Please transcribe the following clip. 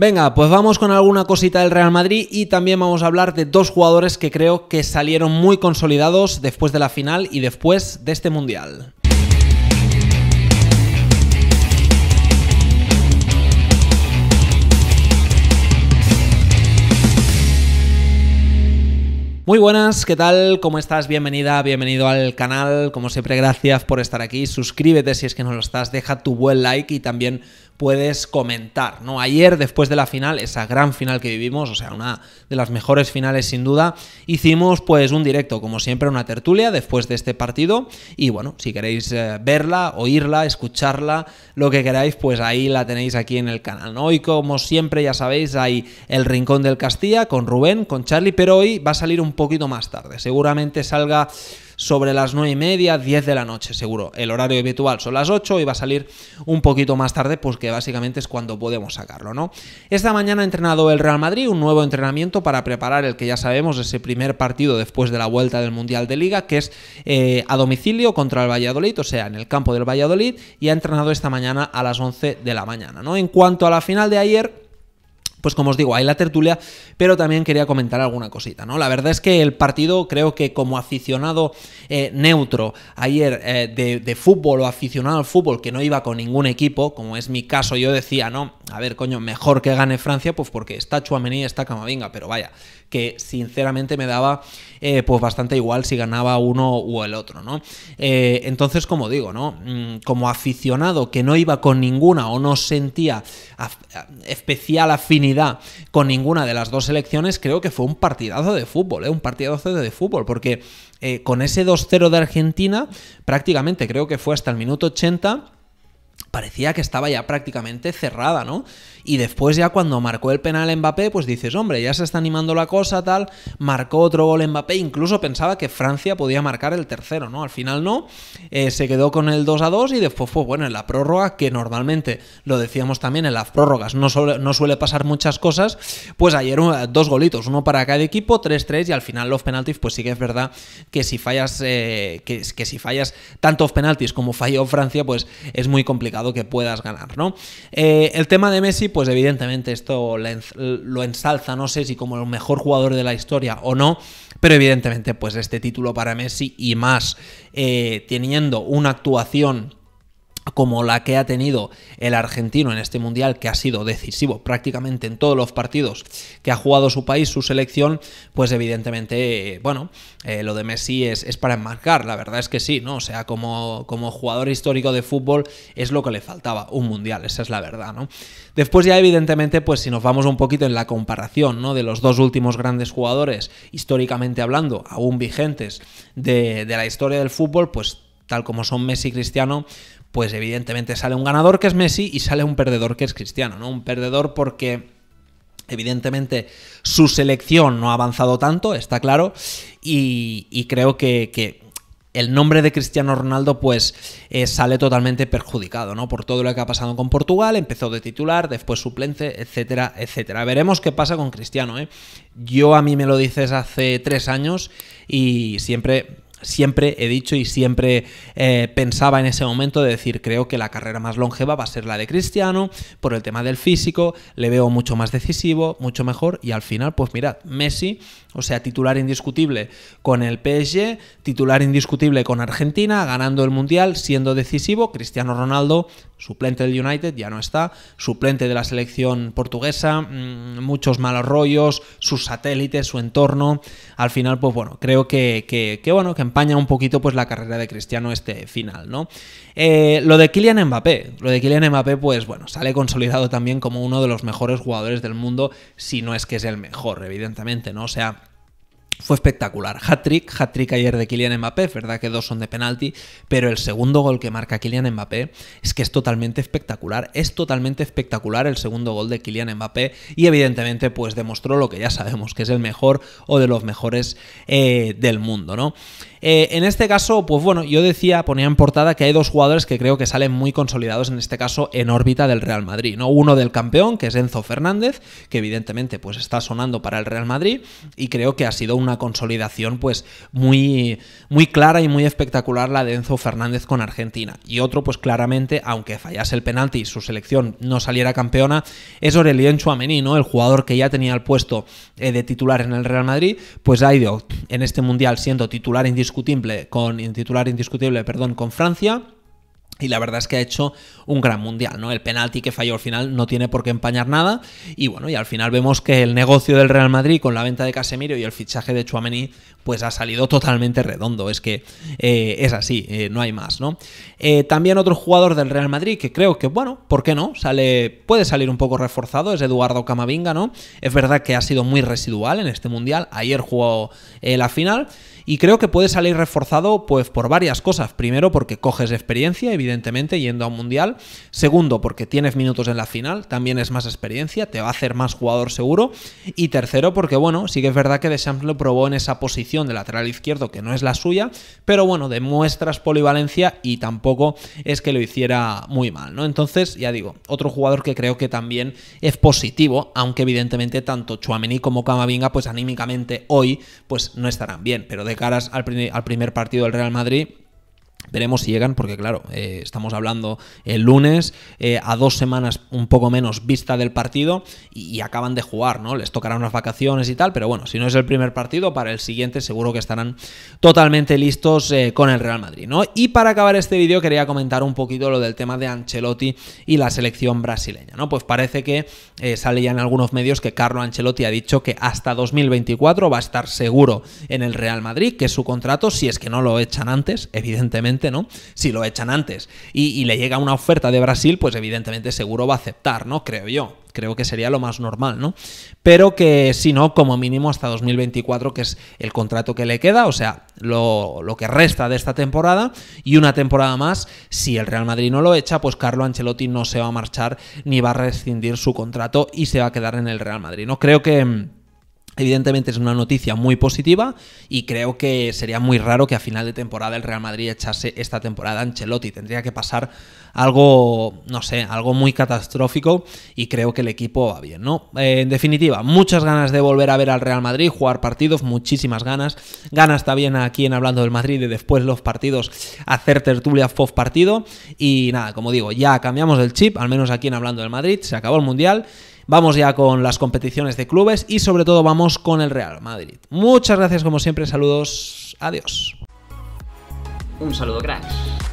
Venga, pues vamos con alguna cosita del Real Madrid y también vamos a hablar de dos jugadores que creo que salieron muy consolidados después de la final y después de este Mundial. Muy buenas, ¿qué tal? ¿Cómo estás? Bienvenida, bienvenido al canal. Como siempre, gracias por estar aquí. Suscríbete si es que no lo estás, deja tu buen like y también puedes comentar, ¿no? Ayer, después de la final, esa gran final que vivimos, o sea, una de las mejores finales sin duda, hicimos pues un directo, como siempre, una tertulia después de este partido y bueno, si queréis eh, verla, oírla, escucharla, lo que queráis, pues ahí la tenéis aquí en el canal, Hoy, como siempre, ya sabéis, hay el Rincón del Castilla con Rubén, con Charlie, pero hoy va a salir un poquito más tarde, seguramente salga sobre las 9 y media, 10 de la noche, seguro. El horario habitual son las 8 y va a salir un poquito más tarde, pues que básicamente es cuando podemos sacarlo, ¿no? Esta mañana ha entrenado el Real Madrid, un nuevo entrenamiento para preparar el que ya sabemos, ese primer partido después de la vuelta del Mundial de Liga, que es eh, a domicilio contra el Valladolid, o sea, en el campo del Valladolid, y ha entrenado esta mañana a las 11 de la mañana, ¿no? En cuanto a la final de ayer, pues como os digo, hay la tertulia, pero también quería comentar alguna cosita, ¿no? La verdad es que el partido, creo que como aficionado eh, neutro ayer eh, de, fútbol o aficionado al fútbol que no iba con ningún equipo, como es mi caso, yo decía, no, a ver, coño, mejor que gane Francia, pues porque está Chuamení, está Camavinga, pero vaya, que sinceramente me daba eh, pues bastante igual si ganaba uno o el otro, ¿no? entonces, como digo, ¿no? Mm, como aficionado que no iba con ninguna o no sentía especial afinidad con ninguna de las dos selecciones, creo que fue un partidazo de fútbol, ¿eh? un partidazo de fútbol, porque eh, con ese 2-0 de Argentina, prácticamente creo que fue hasta el minuto 80, parecía que estaba ya prácticamente cerrada, ¿no? Y después ya cuando marcó el penal Mbappé, pues dices, hombre, ya se está animando la cosa, tal, marcó otro gol Mbappé, incluso pensaba que Francia podía marcar el tercero, ¿no? Al final no, eh, se quedó con el 2 a 2 y después fue, bueno, en la prórroga, que normalmente lo decíamos también, en las prórrogas no, suele, no suele pasar muchas cosas, pues ayer eh, dos golitos, uno para cada equipo, 3-3 y al final los penaltis, pues sí que es verdad que si fallas, eh, que, que si fallas tantos penaltis como falló Francia, pues es muy complicado que puedas ganar, ¿no? Eh, el tema de Messi, pues evidentemente esto lo ensalza, no sé si como el mejor jugador de la historia o no, pero evidentemente pues este título para Messi y más eh, teniendo una actuación como la que ha tenido el argentino en este mundial, que ha sido decisivo prácticamente en todos los partidos que ha jugado su país, su selección, pues evidentemente, bueno, eh, lo de Messi es, para enmarcar, la verdad es que sí, ¿no? O sea, como, como jugador histórico de fútbol es lo que le faltaba, un mundial, esa es la verdad, ¿no? Después ya evidentemente, pues si nos vamos un poquito en la comparación, ¿no? De los dos últimos grandes jugadores, históricamente hablando, aún vigentes de, de la historia del fútbol, pues tal como son Messi y Cristiano, pues evidentemente sale un ganador que es Messi y sale un perdedor que es Cristiano, ¿no? Un perdedor porque evidentemente su selección no ha avanzado tanto, está claro, y, creo que, el nombre de Cristiano Ronaldo pues eh, sale totalmente perjudicado, ¿no? Por todo lo que ha pasado con Portugal, empezó de titular, después suplente, etcétera, etcétera. Veremos qué pasa con Cristiano, ¿eh? Yo a mí me lo dices hace tres años y siempre siempre he dicho y siempre eh, pensaba en ese momento de decir, creo que la carrera más longeva va a ser la de Cristiano, por el tema del físico, le veo mucho más decisivo, mucho mejor, y al final, pues mirad, Messi, o sea, titular indiscutible con el PSG, titular indiscutible con Argentina, ganando el Mundial, siendo decisivo, Cristiano Ronaldo suplente del United, ya no está, suplente de la selección portuguesa, mm, muchos malos rollos, sus satélites, su entorno. Al final, pues bueno, creo que, que, bueno, que empaña un poquito pues la carrera de Cristiano este final, ¿no? Eh, lo de Kylian Mbappé, lo de Kylian Mbappé, pues bueno, sale consolidado también como uno de los mejores jugadores del mundo, si no es que es el mejor, evidentemente, ¿no? O sea, fue espectacular. Hat-trick, hat-trick ayer de Kylian Mbappé, verdad que dos son de penalti, pero el segundo gol que marca Kylian Mbappé es que es totalmente espectacular, es totalmente espectacular el segundo gol de Kylian Mbappé y evidentemente pues demostró lo que ya sabemos, que es el mejor o de los mejores eh, del mundo, ¿no? Eh, en este caso, pues bueno, yo decía, ponía en portada que hay dos jugadores que creo que salen muy consolidados, en este caso, en órbita del Real Madrid, ¿no? Uno del campeón, que es Enzo Fernández, que evidentemente pues está sonando para el Real Madrid y creo que ha sido un una consolidación pues muy, muy clara y muy espectacular la de Enzo Fernández con Argentina. Y otro pues claramente, aunque fallase el penalti y su selección no saliera campeona, es Aurelien Chouameni, ¿no? El jugador que ya tenía el puesto eh, de titular en el Real Madrid, pues ha ido en este Mundial siendo titular indiscutible con titular indiscutible, perdón, con Francia y la verdad es que ha hecho un gran mundial, ¿no? El penalti que falló al final no tiene por qué empañar nada. Y bueno, y al final vemos que el negocio del Real Madrid con la venta de Casemiro y el fichaje de Chuamení, pues ha salido totalmente redondo. Es que eh, es así, eh, no hay más, ¿no? Eh, también otro jugador del Real Madrid que creo que, bueno, ¿por qué no? Sale, puede salir un poco reforzado, es Eduardo Camavinga, ¿no? Es verdad que ha sido muy residual en este mundial. Ayer jugó la final. Y creo que puede salir reforzado, pues, por varias cosas. Primero, porque coges experiencia, evidentemente evidentemente, yendo a un mundial. Segundo, porque tienes minutos en la final, también es más experiencia, te va a hacer más jugador seguro. Y tercero, porque bueno, sí que es verdad que Deschamps lo probó en esa posición de lateral izquierdo que no es la suya, pero bueno, demuestras polivalencia y tampoco es que lo hiciera muy mal, ¿no? Entonces, ya digo, otro jugador que creo que también es positivo, aunque evidentemente tanto Chuamení como Camavinga, pues anímicamente hoy, pues no estarán bien, pero de caras al, primer partido del Real Madrid, Veremos si llegan, porque claro, eh, estamos hablando el lunes, eh, a dos semanas un poco menos vista del partido, y, acaban de jugar, ¿no? Les tocarán unas vacaciones y tal, pero bueno, si no es el primer partido, para el siguiente seguro que estarán totalmente listos eh, con el Real Madrid, ¿no? Y para acabar este vídeo quería comentar un poquito lo del tema de Ancelotti y la selección brasileña, ¿no? Pues parece que sale ya en algunos medios que Carlo Ancelotti ha dicho que hasta 2024 va a estar seguro en el Real Madrid, que su contrato, si es que no lo echan antes, evidentemente, ¿no? Si lo echan antes y, le llega una oferta de Brasil, pues evidentemente seguro va a aceptar, ¿no? Creo yo creo que sería lo más normal, ¿no? Pero que si no, como mínimo hasta 2024, que es el contrato que le queda, o sea, lo, lo, que resta de esta temporada, y una temporada más, si el Real Madrid no lo echa, pues Carlo Ancelotti no se va a marchar ni va a rescindir su contrato y se va a quedar en el Real Madrid, ¿no? Creo que mm, Evidentemente es una noticia muy positiva y creo que sería muy raro que a final de temporada el Real Madrid echase esta temporada a Ancelotti. Tendría que pasar algo, no sé, algo muy catastrófico y creo que el equipo va bien, ¿no? Eh, en definitiva, muchas ganas de volver a ver al Real Madrid, jugar partidos, muchísimas ganas. Ganas también aquí en Hablando del Madrid de después los partidos hacer tertulia post partido. Y nada, como digo, ya cambiamos el chip, al menos aquí en Hablando del Madrid, se acabó el Mundial Vamos ya con las competiciones de clubes y sobre todo vamos con el Real Madrid. Muchas gracias como siempre, saludos, adiós. Un saludo, cracks.